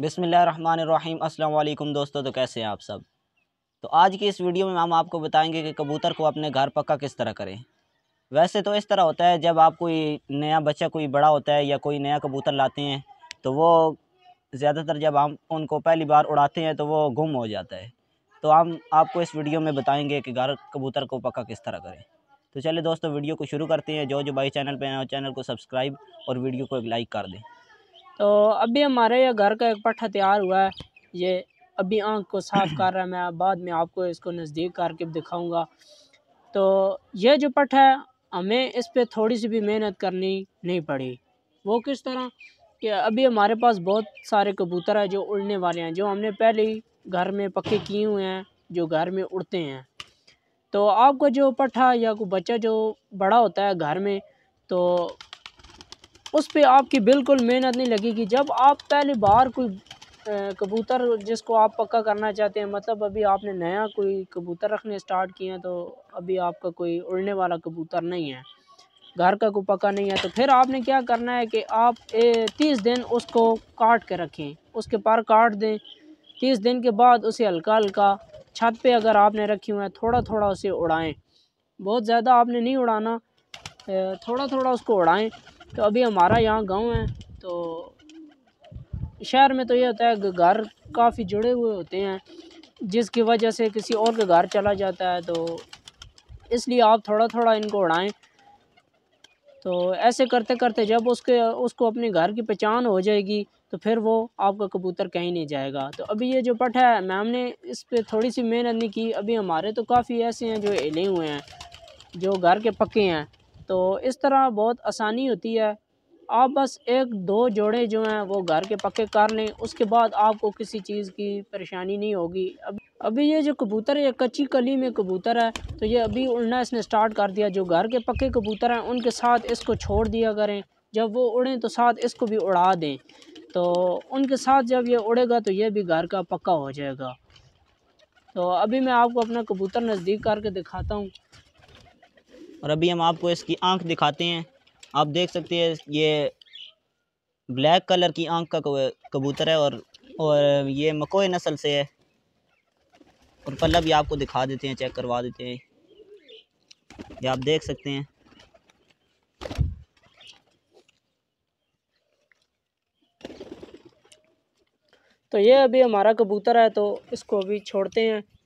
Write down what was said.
बिसमीम अल्लाम दोस्तों तो कैसे हैं आप सब तो आज की इस वीडियो में हम आपको बताएंगे कि कबूतर को अपने घर पक्का किस तरह करें वैसे तो इस तरह होता है जब आप कोई नया बच्चा कोई बड़ा होता है या कोई नया कबूतर लाते हैं तो वो ज़्यादातर जब हम उनको पहली बार उड़ाते हैं तो वो गुम हो जाता है तो हम आपको इस वीडियो में बताएंगे कि घर कबूतर को पक्का किस तरह करें तो चलिए दोस्तों वीडियो को शुरू करते हैं जो जो भाई चैनल पर हैं चैनल को सब्सक्राइब और वीडियो को एक लाइक कर दें तो अभी हमारे ये घर का एक पट्ठा तैयार हुआ है ये अभी आँख को साफ़ कर रहा है मैं बाद में आपको इसको नज़दीक करके दिखाऊंगा तो ये जो पट है हमें इस पर थोड़ी सी भी मेहनत करनी नहीं पड़ी वो किस तरह कि अभी हमारे पास बहुत सारे कबूतर हैं जो उड़ने वाले हैं जो हमने पहले ही घर में पक्के किए हुए हैं जो घर में उड़ते हैं तो आपका जो पट्ठा या कोई बच्चा जो बड़ा होता है घर में तो उस पर आपकी बिल्कुल मेहनत नहीं लगेगी जब आप पहली बार कोई कबूतर जिसको आप पक्का करना चाहते हैं मतलब अभी आपने नया कोई कबूतर रखने स्टार्ट किए हैं तो अभी आपका कोई उड़ने वाला कबूतर नहीं है घर का कोई पक्का नहीं है तो फिर आपने क्या करना है कि आप ए, तीस दिन उसको काट के रखें उसके पार काट दें तीस दिन के बाद उसे हल्का हल्का छत पे अगर आपने रखी हुई है थोड़ा थोड़ा उसे उड़ाएं बहुत ज़्यादा आपने नहीं उड़ाना थोड़ा थोड़ा उसको उड़ाएं तो अभी हमारा यहाँ गांव है तो शहर में तो ये होता है घर काफ़ी जुड़े हुए होते हैं जिसकी वजह से किसी और के घर चला जाता है तो इसलिए आप थोड़ा थोड़ा इनको उड़ाएं तो ऐसे करते करते जब उसके उसको अपने घर की पहचान हो जाएगी तो फिर वो आपका कबूतर कहीं नहीं जाएगा तो अभी ये जो पट है मैम ने इस पर थोड़ी सी मेहनत नहीं की अभी हमारे तो काफ़ी ऐसे हैं जो हिले हुए हैं जो घर के पक्के हैं तो इस तरह बहुत आसानी होती है आप बस एक दो जोड़े जो हैं वो घर के पक्के कर लें उसके बाद आपको किसी चीज़ की परेशानी नहीं होगी अब अभी ये जो कबूतर है ये कच्ची कली में कबूतर है तो ये अभी उड़ना इसने स्टार्ट कर दिया जो घर के पक्के कबूतर हैं उनके साथ इसको छोड़ दिया करें जब वो उड़ें तो साथ इसको भी उड़ा दें तो उनके साथ जब ये उड़ेगा तो ये भी घर का पक्का हो जाएगा तो अभी मैं आपको अपना कबूतर नज़दीक करके दिखाता हूँ और अभी हम आपको इसकी आंख दिखाते हैं आप देख सकते हैं ये ब्लैक कलर की आंख का कबूतर है और और ये मकोए नस्ल से है और पल्ला भी आपको दिखा देते हैं चेक करवा देते हैं ये आप देख सकते हैं तो ये अभी हमारा कबूतर है तो इसको अभी छोड़ते हैं